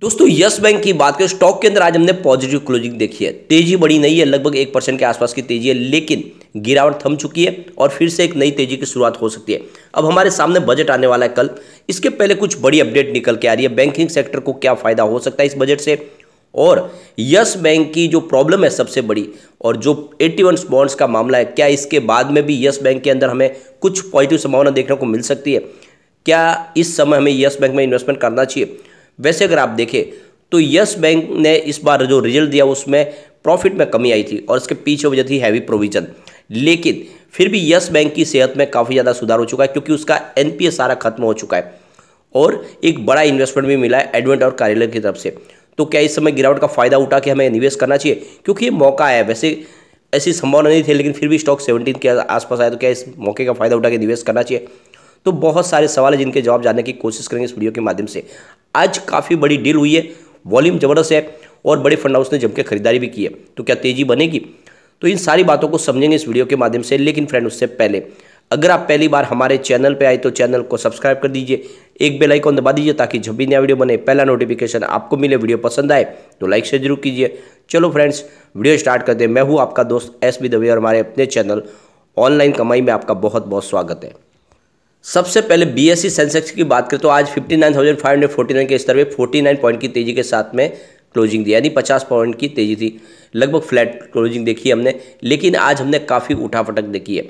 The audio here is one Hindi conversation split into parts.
दोस्तों यस बैंक की बात करें स्टॉक के अंदर आज हमने पॉजिटिव क्लोजिंग देखी है तेजी बड़ी नहीं है लगभग एक परसेंट के आसपास की तेजी है लेकिन गिरावट थम चुकी है और फिर से एक नई तेजी की शुरुआत हो सकती है अब हमारे सामने बजट आने वाला है कल इसके पहले कुछ बड़ी अपडेट निकल के आ रही है बैंकिंग सेक्टर को क्या फायदा हो सकता है इस बजट से और यस बैंक की जो प्रॉब्लम है सबसे बड़ी और जो एट्टी वन बॉन्ड्स का मामला है क्या इसके बाद में भी यस बैंक के अंदर हमें कुछ पॉजिटिव संभावना देखने को मिल सकती है क्या इस समय हमें यस बैंक में इन्वेस्टमेंट करना चाहिए वैसे अगर आप देखें तो यस बैंक ने इस बार जो रिजल्ट दिया उसमें प्रॉफिट में कमी आई थी और इसके पीछे वजह थी हैवी प्रोविजन लेकिन फिर भी यस बैंक की सेहत में काफ़ी ज़्यादा सुधार हो चुका है क्योंकि उसका एनपीएस सारा खत्म हो चुका है और एक बड़ा इन्वेस्टमेंट भी मिला है एडवेंट और कार्यालय की तरफ से तो क्या इस समय गिरावट का फ़ायदा उठा के हमें निवेश करना चाहिए क्योंकि ये मौका है वैसे ऐसी संभावना नहीं थी लेकिन फिर भी स्टॉक सेवनटीन के आसपास आया तो क्या इस मौके का फ़ायदा उठा के निवेश करना चाहिए तो बहुत सारे सवाल है जिनके जवाब जानने की कोशिश करेंगे इस वीडियो के माध्यम से आज काफ़ी बड़ी डील हुई है वॉल्यूम ज़बरदस्त है और बड़े फंड हाउस ने जम के खरीदारी भी की है तो क्या तेज़ी बनेगी तो इन सारी बातों को समझेंगे इस वीडियो के माध्यम से लेकिन फ्रेंड उससे पहले अगर आप पहली बार हमारे चैनल पे आए तो चैनल को सब्सक्राइब कर दीजिए एक बेल आइकॉन दबा दीजिए ताकि जब भी नया वीडियो बने पहला नोटिफिकेशन आपको मिले वीडियो पसंद आए तो लाइक शेयर जरूर कीजिए चलो फ्रेंड्स वीडियो स्टार्ट करते हैं मैं हूँ आपका दोस्त एस बी दवे और हमारे अपने चैनल ऑनलाइन कमाई में आपका बहुत बहुत स्वागत है सबसे पहले बीएससी सेंसेक्स की बात करें तो आज 59,549 के स्तर पे 49 पॉइंट की तेजी के साथ में क्लोजिंग दी यानी 50 पॉइंट की तेजी थी लगभग फ्लैट क्लोजिंग देखी हमने लेकिन आज हमने काफ़ी उठाफटक देखी है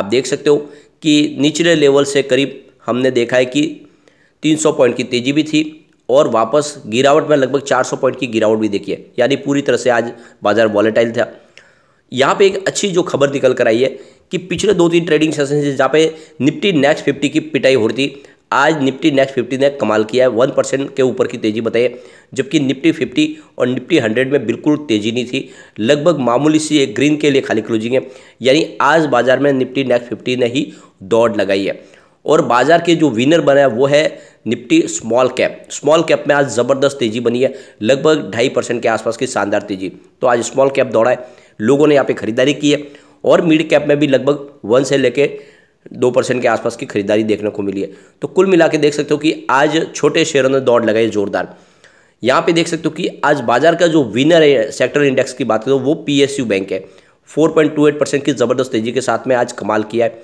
आप देख सकते हो कि निचले लेवल से करीब हमने देखा है कि 300 पॉइंट की तेज़ी भी थी और वापस गिरावट में लगभग 400 पॉइंट की गिरावट भी देखी है यानी पूरी तरह से आज बाजार वॉलेटाइल था यहाँ पे एक अच्छी जो खबर निकल कर आई है कि पिछले दो तीन ट्रेडिंग सेशन से जहाँ पे निफ्टी नेक्स्ट फिफ्टी की पिटाई हो रही थी आज निफ्टी नेक्स्ट फिफ्टी ने कमाल किया है वन परसेंट के ऊपर की तेज़ी बताइए जबकि निफ्टी फिफ्टी और निफ्टी हंड्रेड में बिल्कुल तेज़ी नहीं थी लगभग मामूली सी एक ग्रीन के लिए खाली क्लोजिंग है यानी आज बाजार में निफ्टी नेक्स्ट फिफ्टी ने ही दौड़ लगाई है और बाजार के जो विनर बना है वो है Nifty small cap small cap में आज ज़बरदस्त तेज़ी बनी है लगभग ढाई परसेंट के आसपास की शानदार तेज़ी तो आज स्मॉल कैप दौड़ा है लोगों ने यहाँ पे खरीदारी की है और मिड कैप में भी लगभग वन से लेके दो परसेंट के आसपास की खरीदारी देखने को मिली है तो कुल मिला के देख सकते हो कि आज छोटे शेयरों ने दौड़ लगाई जोरदार यहाँ पे देख सकते हो कि आज बाजार का जो विनर है सेक्टर इंडेक्स की बात करें तो वो पीएसयू बैंक है 4.28 परसेंट की ज़बरदस्त तेजी के साथ में आज कमाल किया है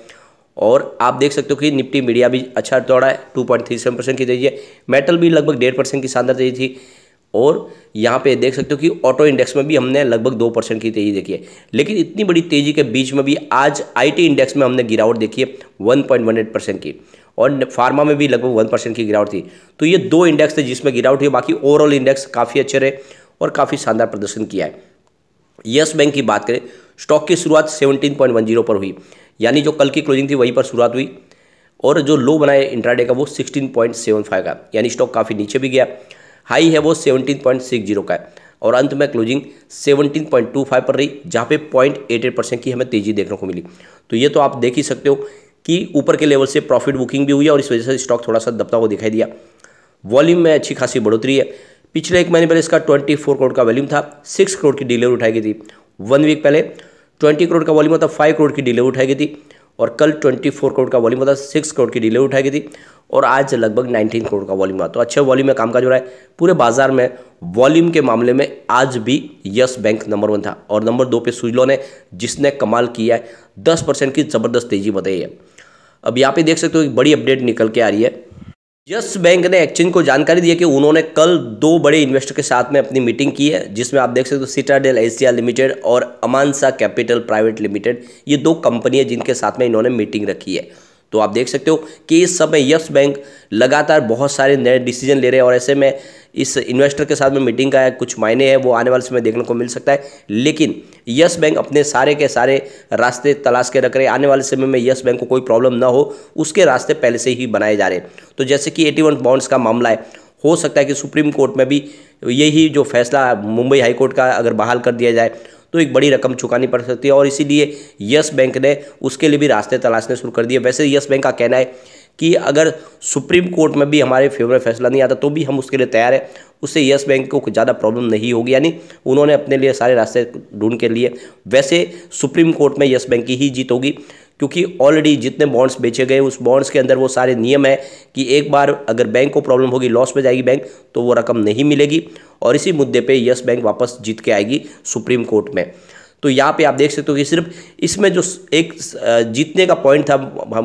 और आप देख सकते हो कि निफ्टी मीडिया भी अच्छा दौड़ा है two point three seven percent की तेजी है मेटल भी लगभग डेढ़ परसेंट की शानदार तेजी थी और यहाँ पे देख सकते हो कि ऑटो इंडेक्स में भी हमने लगभग दो परसेंट की तेज़ी देखी है लेकिन इतनी बड़ी तेज़ी के बीच में भी आज आईटी इंडेक्स में हमने गिरावट देखी है one point one eight percent की और फार्मा में भी लगभग वन परसेंट की गिरावट थी तो ये दो इंडेक्स थे जिसमें गिरावट हुई बाकी ओवरऑल इंडेक्स काफ़ी अच्छे रहे और काफ़ी शानदार प्रदर्शन किया है येस बैंक की बात करें स्टॉक की शुरुआत सेवनटीन पॉइंट वन जीरो पर हुई यानी जो कल की क्लोजिंग थी वहीं पर शुरुआत हुई और जो लो बनाए इंट्राडे का वो सिक्सटीन पॉइंट सेवन फाइव का यानी स्टॉक काफ़ी नीचे भी गया हाई है वो 17.60 का है और अंत में क्लोजिंग 17.25 पर रही जहाँ पे पॉइंट एट परसेंट की हमें तेज़ी देखने को मिली तो ये तो आप देख ही सकते हो कि ऊपर के लेवल से प्रॉफिट बुकिंग भी हुई है और इस वजह से स्टॉक थोड़ा सा दबता हुआ दिखाई दिया वॉल्यूम में अच्छी खासी बढ़ोतरी है पिछले एक महीने पहले इसका 24 करोड़ का वॉल्यूम था 6 करोड़ की डिलीवरी उठाई गई थी वन वीक पहले 20 करोड़ का वॉल्यूम था 5 करोड़ की डिलीवरी उठाई गई थी और कल 24 करोड़ का वॉल्यूम था सिक्स करोड़ की डिले उठाई गई थी और आज लगभग 19 करोड़ का वॉल्यूम आया तो अच्छे वॉल्यूम में कामकाज हो रहा है पूरे बाजार में वॉल्यूम के मामले में आज भी यस बैंक नंबर वन था और नंबर दो पे सुजलो ने जिसने कमाल किया है दस परसेंट की ज़बरदस्त तेज़ी बताई है अब यहाँ पे देख सकते हो एक बड़ी अपडेट निकल के आ रही है यस बैंक ने एक्सचेंज को जानकारी दी है कि उन्होंने कल दो बड़े इन्वेस्टर के साथ में अपनी मीटिंग की है जिसमें आप देख सकते हो सिटाडेल एशिया लिमिटेड और अमानसा कैपिटल प्राइवेट लिमिटेड ये दो कंपनी है जिनके साथ में इन्होंने मीटिंग रखी है तो आप देख सकते हो कि इस समय यस बैंक लगातार बहुत सारे नए डिसीजन ले रहे हैं और ऐसे में इस इन्वेस्टर के साथ में मीटिंग का कुछ मायने हैं वो आने वाले समय देखने को मिल सकता है लेकिन यस बैंक अपने सारे के सारे रास्ते तलाश के रख रहे हैं आने वाले समय में यस बैंक को कोई प्रॉब्लम ना हो उसके रास्ते पहले से ही बनाए जा रहे हैं तो जैसे कि एटी वन बॉन्ड्स का मामला है हो सकता है कि सुप्रीम कोर्ट में भी यही जो फैसला मुंबई हाई कोर्ट का अगर बहाल कर दिया जाए तो एक बड़ी रकम चुकानी पड़ सकती है और इसीलिए यस बैंक ने उसके लिए भी रास्ते तलाशने शुरू कर दिए वैसे यस बैंक का कहना है कि अगर सुप्रीम कोर्ट में भी हमारे फेवर में फैसला नहीं आता तो भी हम उसके लिए तैयार हैं उससे यस बैंक को ज़्यादा प्रॉब्लम नहीं होगी यानी उन्होंने अपने लिए सारे रास्ते ढूंढ के लिए वैसे सुप्रीम कोर्ट में यस बैंक की ही जीत होगी क्योंकि ऑलरेडी जितने बॉन्ड्स बेचे गए उस बॉन्ड्स के अंदर वो सारे नियम है कि एक बार अगर बैंक को प्रॉब्लम होगी लॉस में जाएगी बैंक तो वो रकम नहीं मिलेगी और इसी मुद्दे पे यस बैंक वापस जीत के आएगी सुप्रीम कोर्ट में तो यहाँ पे आप देख सकते हो कि सिर्फ इसमें जो एक जीतने का पॉइंट था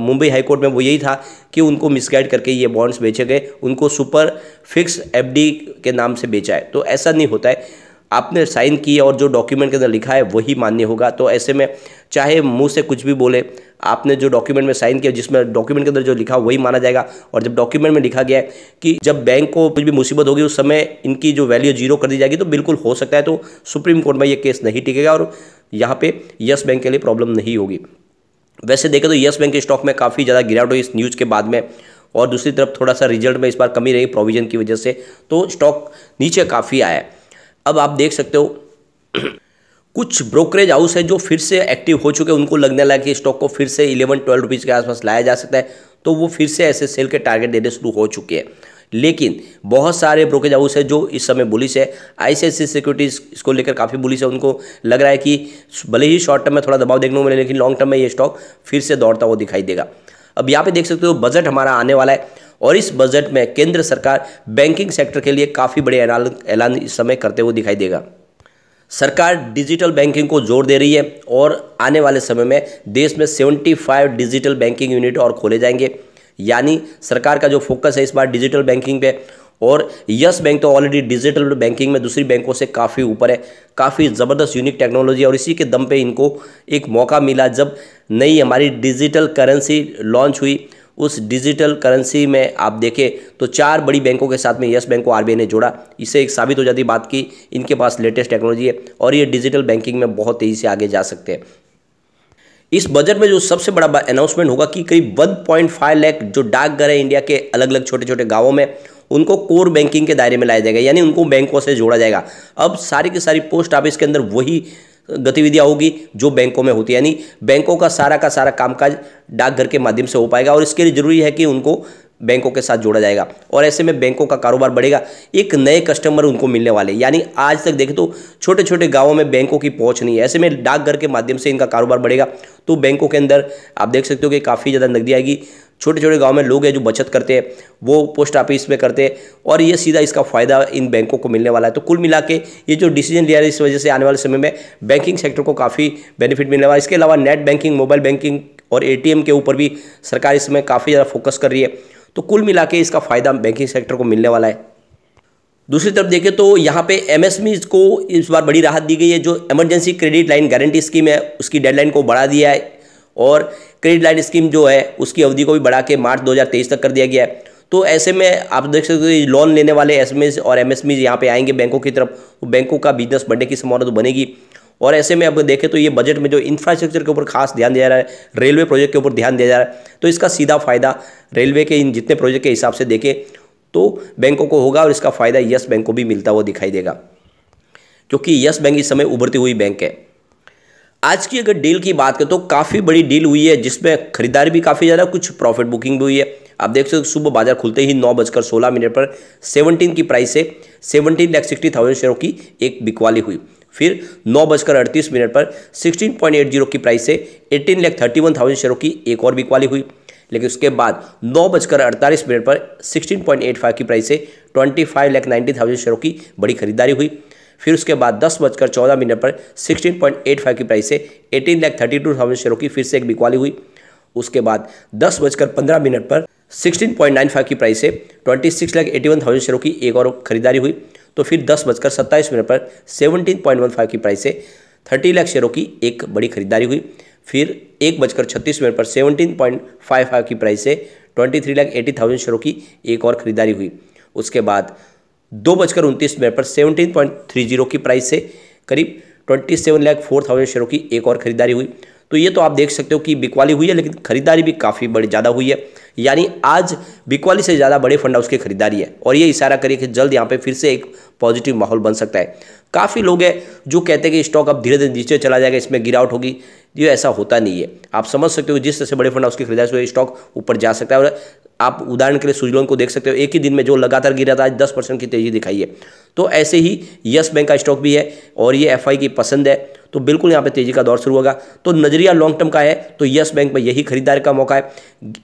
मुंबई हाईकोर्ट में वो यही था कि उनको मिसगाइड करके ये बॉन्ड्स बेचे गए उनको सुपर फिक्स एफ के नाम से बेचा है तो ऐसा नहीं होता है आपने साइन किए और जो डॉक्यूमेंट के अंदर लिखा है वही मान्य होगा तो ऐसे में चाहे मुंह से कुछ भी बोले आपने जो डॉक्यूमेंट में साइन किया जिसमें डॉक्यूमेंट के अंदर जो लिखा वही माना जाएगा और जब डॉक्यूमेंट में लिखा गया है कि जब बैंक को कुछ भी मुसीबत होगी उस समय इनकी जो वैल्यू जीरो कर दी जाएगी तो बिल्कुल हो सकता है तो सुप्रीम कोर्ट में ये केस नहीं टिकेगा और यहाँ पे यस बैंक के लिए प्रॉब्लम नहीं होगी वैसे देखें तो यस बैंक के स्टॉक में काफ़ी ज़्यादा गिरावट हुई इस न्यूज़ के बाद में और दूसरी तरफ थोड़ा सा रिजल्ट में इस बार कमी रही प्रोविजन की वजह से तो स्टॉक नीचे काफ़ी आया है अब आप देख सकते हो कुछ ब्रोकरेज हाउस है जो फिर से एक्टिव हो चुके हैं उनको लगने लगा कि स्टॉक को फिर से इलेवन ट्वेल्व रुपीज़ के आसपास लाया जा सकता है तो वो फिर से ऐसे सेल के टारगेट देने शुरू हो चुके हैं लेकिन बहुत सारे ब्रोकरेज हाउस है जो इस समय बुलिश है आईसीआईसी सिक्योरिटीज़ इसको लेकर काफ़ी बुलिश है उनको लग रहा है कि भले ही शॉर्ट टर्म में थोड़ा दबाव देखने को मिले लेकिन लॉन्ग टर्म में ये स्टॉक फिर से दौड़ता हुआ दिखाई देगा अब यहाँ पे देख सकते हो बजट हमारा आने वाला है और इस बजट में केंद्र सरकार बैंकिंग सेक्टर के लिए काफ़ी बड़े ऐलान इस समय करते हुए दिखाई देगा सरकार डिजिटल बैंकिंग को जोर दे रही है और आने वाले समय में देश में 75 डिजिटल बैंकिंग यूनिट और खोले जाएंगे यानी सरकार का जो फोकस है इस बार डिजिटल बैंकिंग पे और यस बैंक तो ऑलरेडी डिजिटल बैंकिंग में दूसरी बैंकों से काफ़ी ऊपर है काफ़ी ज़बरदस्त यूनिक टेक्नोलॉजी और इसी के दम पे इनको एक मौका मिला जब नई हमारी डिजिटल करेंसी लॉन्च हुई उस डिजिटल करेंसी में आप देखें तो चार बड़ी बैंकों के साथ में येस बैंक को आरबीआई ने जोड़ा इससे एक साबित हो जाती बात की इनके पास लेटेस्ट टेक्नोलॉजी है और ये डिजिटल बैंकिंग में बहुत तेज़ी से आगे जा सकते हैं इस बजट में जो सबसे बड़ा अनाउंसमेंट होगा कि करीब 1.5 लाख जो डाकघर है इंडिया के अलग अलग छोटे छोटे गांवों में उनको कोर बैंकिंग के दायरे में लाया जाएगा यानी उनको बैंकों से जोड़ा जाएगा अब सारी की सारी पोस्ट ऑफिस के अंदर वही गतिविधियाँ होगी जो बैंकों में होती है यानी बैंकों का सारा का सारा कामकाज डाकघर के माध्यम से हो पाएगा और इसके लिए ज़रूरी है कि उनको बैंकों के साथ जोड़ा जाएगा और ऐसे में बैंकों का कारोबार बढ़ेगा एक नए कस्टमर उनको मिलने वाले यानी आज तक देखें तो छोटे छोटे गांवों में बैंकों की पहुंच नहीं है ऐसे में डाकघर के माध्यम से इनका कारोबार बढ़ेगा तो बैंकों के अंदर आप देख सकते हो कि काफ़ी ज़्यादा नकदी आएगी छोटे छोटे गाँव में लोग हैं जो बचत करते हैं वो पोस्ट ऑफिस में करते हैं और ये सीधा इसका फ़ायदा इन बैंकों को मिलने वाला है तो कुल मिला के ये जो डिसीजन लिया है इस वजह से आने वाले समय में बैंकिंग सेक्टर को काफ़ी बेनिफिट मिलने वाला है इसके अलावा नेट बैंकिंग मोबाइल बैंकिंग और ए के ऊपर भी सरकार इसमें काफ़ी ज़्यादा फोकस कर रही है तो कुल मिला के इसका फ़ायदा बैंकिंग सेक्टर को मिलने वाला है दूसरी तरफ देखें तो यहाँ पे एम को इस बार बड़ी राहत दी गई है जो emergency credit line guarantee scheme है उसकी डेडलाइन को बढ़ा दिया है और क्रेडिट लाइन स्कीम जो है उसकी अवधि को भी बढ़ा के मार्च 2023 तक कर दिया गया है तो ऐसे में आप देख सकते हो लोन लेने वाले एस और एम एस यहाँ पे आएंगे बैंकों की तरफ तो बैंकों का बिजनेस बढ़ने की संभावना तो बनेगी और ऐसे में अब देखें तो ये बजट में जो इंफ्रास्ट्रक्चर के ऊपर खास ध्यान दिया जा रहा है रेलवे प्रोजेक्ट के ऊपर ध्यान दिया जा रहा है तो इसका सीधा फायदा रेलवे के इन जितने प्रोजेक्ट के हिसाब से देखें तो बैंकों को होगा और इसका फायदा यस बैंक को भी मिलता हुआ दिखाई देगा क्योंकि यस बैंक इस समय उभरती हुई बैंक है आज की अगर डील की बात करें तो काफ़ी बड़ी डील हुई है जिसमें खरीदारी भी काफ़ी ज़्यादा कुछ प्रॉफिट बुकिंग भी हुई है आप देख सकते हो सुबह बाजार खुलते ही नौ बजकर सोलह मिनट पर सेवनटीन की प्राइस से सेवनटीन लैख सिक्सटी थाउजेंड शेयरों की एक बिकवाली हुई फिर नौ बजकर अड़तीस मिनट पर सिक्सटीन पॉइंट एट जीरो की प्राइस से eighteen lakh thirty one thousand शेयरों की एक और बिकवाली हुई लेकिन उसके बाद नौ बजकर अड़तालीस मिनट पर सिक्सटीन पॉइंट एट फाइव की प्राइस से twenty five lakh ninety thousand शेयरों की बड़ी खरीदारी हुई फिर उसके बाद दस बजकर चौदह मिनट पर सिक्सटीन पॉइंट एट फाइव की प्राइस से eighteen lakh thirty two thousand शेयरों की फिर से एक बिकवाली हुई उसके बाद दस बजकर पंद्रह मिनट पर सिक्सटीन पॉइंट नाइन फाइव की प्राइस से twenty six lakh eighty one thousand शेयरों की एक और खरीदारी हुई तो फिर दस बजकर सत्ताईस मिनट पर सेवनटीन पॉइंट वन फाइव की प्राइस से थर्टी लाख शेयरों की एक बड़ी खरीदारी हुई फिर एक बजकर छत्तीस मिनट पर सेवनटीन पॉइंट फाइव फाइव की प्राइस से twenty three lakh eighty thousand शेयरों की एक और खरीदारी हुई उसके बाद दो बजकर उनतीस मिनट पर सेवनटीन पॉइंट थ्री जीरो की प्राइस से करीब twenty seven lakh four thousand शेयरों की एक और खरीदारी हुई तो ये तो आप देख सकते हो कि बिकवाली हुई है लेकिन खरीदारी भी काफ़ी बड़ी ज़्यादा हुई है यानी आज बिकवाली से ज़्यादा बड़े फंड हाउस की खरीदारी है और ये इशारा करिए कि जल्द यहाँ पे फिर से एक पॉजिटिव माहौल बन सकता है काफ़ी लोग हैं जो कहते हैं कि स्टॉक अब धीरे धीरे नीचे चला जाएगा इसमें गिरावट होगी ये ऐसा होता नहीं है आप समझ सकते हो जिस तरह से बड़े फंड हाउस की खरीदार से स्टॉक ऊपर जा सकता है और आप उदाहरण के लिए सुजलोन को देख सकते हो एक ही दिन में जो लगातार गिरा था आज दस परसेंट की तेजी दिखाई है तो ऐसे ही यस बैंक का स्टॉक भी है और ये एफ की पसंद है तो बिल्कुल यहाँ पे तेजी का दौर शुरू होगा तो नजरिया लॉन्ग टर्म का है तो यस बैंक में यही खरीदारी का मौका है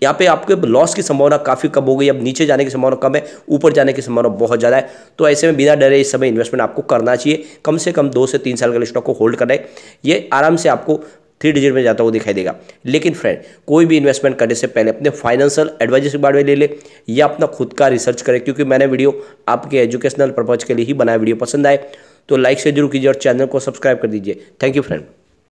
यहाँ पे आपके लॉस की संभावना काफ़ी कम हो गई अब नीचे जाने की संभावना कम है ऊपर जाने की संभावना बहुत ज़्यादा है तो ऐसे में बिना डरे इस समय इन्वेस्टमेंट आपको करना चाहिए कम से कम दो से तीन साल के लिए स्टॉक को होल्ड करें ये आराम से आपको थ्री डिजिट में जाता हुआ दिखाई देगा लेकिन फ्रेंड कोई भी इन्वेस्टमेंट करने से पहले अपने फाइनेंशियल एडवाइजर के बारे में ले ले या अपना खुद का रिसर्च करें क्योंकि मैंने वीडियो आपके एजुकेशनल पर्पज़ के लिए ही बनाया वीडियो पसंद आए तो लाइक से जरूर कीजिए और चैनल को सब्सक्राइब कर दीजिए थैंक यू फ्रेंड